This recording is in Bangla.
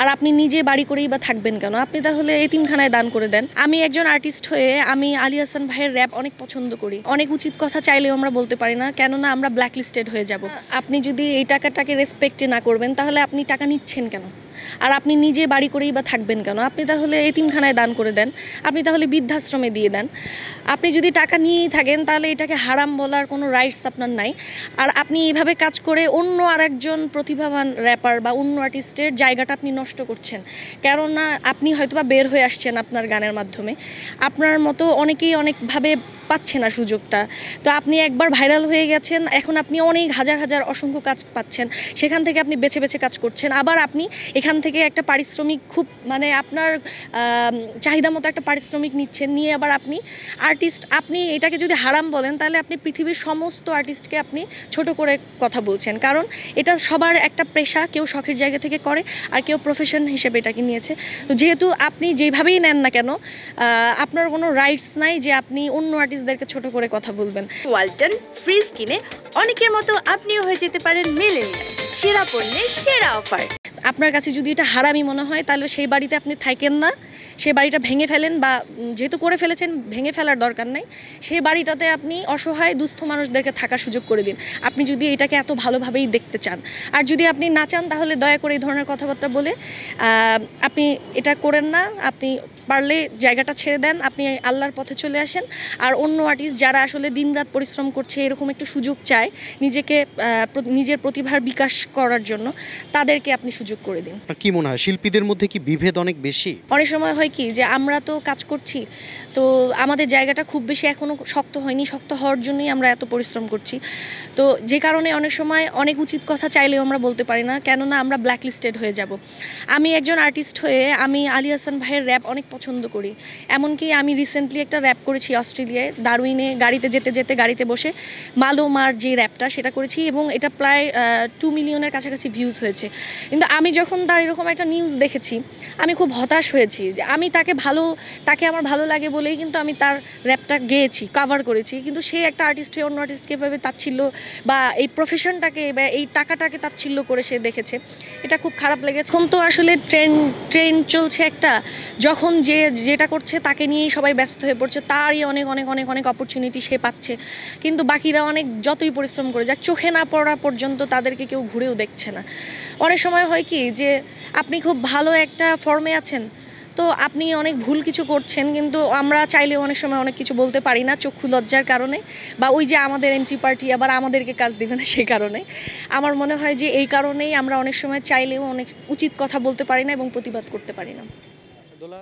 আর আপনি নিজে বাড়ি করেই বা থাকবেন কেন আপনি তাহলে এতিমখানায় দান করে দেন আমি একজন আর্টিস্ট হয়ে আমি আলী হাসান ভাইয়ের র্যাপ অনেক পছন্দ করি অনেক উচিত কথা চাইলেও আমরা বলতে পারি না কেননা আমরা ব্ল্যাকলিস্টেড হয়ে যাব হ্যাঁ। আপনি যদি এই টাকাটাকে রেসপেক্টে না করবেন তাহলে আপনি টাকা নিচ্ছেন কেন আর আপনি নিজে বাড়ি করেই বা থাকবেন কেন আপনি তাহলে এতিমখানায় দান করে দেন আপনি তাহলে বৃদ্ধাশ্রমে দিয়ে দেন আপনি যদি টাকা নিয়েই থাকেন তাহলে এটাকে হারাম বলার কোনো রাইটস আপনার নাই আর আপনি এইভাবে কাজ করে অন্য আর একজন প্রতিভাবান র্যাপার বা অন্য আর্টিস্টের জায়গাটা আপনি নষ্ট করছেন কেননা আপনি হয়তোবা বের হয়ে আসছেন আপনার গানের মাধ্যমে আপনার মতো অনেকেই অনেকভাবে পাচ্ছে না সুযোগটা তো আপনি একবার ভাইরাল হয়ে গেছেন এখন আপনি অনেক হাজার হাজার অসংখ্য কাজ পাচ্ছেন সেখান থেকে আপনি বেছে বেছে কাজ করছেন আবার আপনি এখানে এখান থেকে একটা পারিশ্রমিক খুব মানে আপনার চাহিদা মতো একটা পারিশ্রমিক নিচ্ছেন নিয়ে আবার আপনি আর্টিস্ট আপনি এটাকে যদি হারাম বলেন তাহলে আপনি পৃথিবীর সমস্ত আর্টিস্টকে আপনি ছোট করে কথা বলছেন কারণ এটা সবার একটা পেশা কেউ শখের জায়গা থেকে করে আর কেউ প্রফেশন হিসেবে এটাকে নিয়েছে তো যেহেতু আপনি যেভাবেই নেন না কেন আপনার কোনো রাইটস নাই যে আপনি অন্য আর্টিস্টদেরকে ছোট করে কথা বলবেন ওয়ালটন ফ্রিজ কিনে অনেকের মতো আপনিও হয়ে যেতে পারেন মেলেন সেরা পণ্যের সেরা অফার আপনার কাছে যদি এটা হারামি মনে হয় তাহলে সেই বাড়িতে আপনি থাকেন না সেই বাড়িটা ভেঙে ফেলেন বা যেহেতু করে ফেলেছেন ভেঙে ফেলার দরকার নাই সেই বাড়িটাতে আপনি অসহায় দুস্থ মানুষদেরকে থাকার সুযোগ করে দিন আপনি যদি এটাকে এত ভালোভাবেই দেখতে চান আর যদি আপনি না চান তাহলে দয়া করে এই ধরনের কথাবার্তা বলে আপনি এটা করেন না আপনি পারলে জায়গাটা ছেড়ে দেন আপনি আল্লাহর পথে চলে আসেন আর অন্য আর্টিস্ট যারা আসলে দিনরাত পরিশ্রম করছে এরকম একটু সুযোগ চায় নিজেকে নিজের প্রতিভার বিকাশ করার জন্য তাদেরকে আপনি সুযোগ করে দিন কি মনে হয় শিল্পীদের মধ্যে কি বিভেদ অনেক বেশি অনেক সময় হয় কি যে আমরা তো কাজ করছি তো আমাদের জায়গাটা খুব বেশি এখনও শক্ত হয়নি শক্ত হওয়ার জন্যই আমরা এত পরিশ্রম করছি তো যে কারণে অনেক সময় অনেক উচিত কথা চাইলেও আমরা বলতে পারি না কেননা আমরা ব্ল্যাকলিস্টেড হয়ে যাব আমি একজন আর্টিস্ট হয়ে আমি আলী হাসান ভাইয়ের র্যাপ অনেক পছন্দ করি এমনকি আমি রিসেন্টলি একটা র্যাপ করেছি অস্ট্রেলিয়ায় দারুইনে গাড়িতে যেতে যেতে গাড়িতে বসে মালোমার যে র্যাপটা সেটা করেছি এবং এটা প্রায় টু মিলিয়নের কাছাকাছি ভিউজ হয়েছে কিন্তু আমি যখন তার এরকম একটা নিউজ দেখেছি আমি খুব হতাশ হয়েছি যে আমি তাকে ভালো তাকে আমার ভালো লাগে বলেই কিন্তু আমি তার র্যাপটা গেয়েছি কাভার করেছি কিন্তু সে একটা আর্টিস্ট হয়ে অন্য আর্টিস্টকে এভাবে তাচ্ছিল্য বা এই প্রফেশনটাকে বা এই টাকাটাকে তাচ্ছিল্য করে সে দেখেছে এটা খুব খারাপ লেগেছে এখন তো আসলে ট্রেন ট্রেন চলছে একটা যখন যে যে যেটা করছে তাকে নিয়েই সবাই ব্যস্ত হয়ে পড়ছে তারই অনেক অনেক অনেক অনেক অপরচুনিটি সে পাচ্ছে কিন্তু বাকিরা অনেক যতই পরিশ্রম করে যা চোখে না পড়া পর্যন্ত তাদেরকে কেউ ঘুরেও দেখছে না অনেক সময় হয় কি যে আপনি খুব ভালো একটা ফর্মে আছেন তো আপনি অনেক ভুল কিছু করছেন কিন্তু আমরা চাইলে অনেক সময় অনেক কিছু বলতে পারি না চক্ষু লজ্জার কারণে বা ওই যে আমাদের এন্ট্রি পার্টি আবার আমাদেরকে কাজ দেবে না সেই কারণে আমার মনে হয় যে এই কারণেই আমরা অনেক সময় চাইলেও অনেক উচিত কথা বলতে পারি না এবং প্রতিবাদ করতে পারি না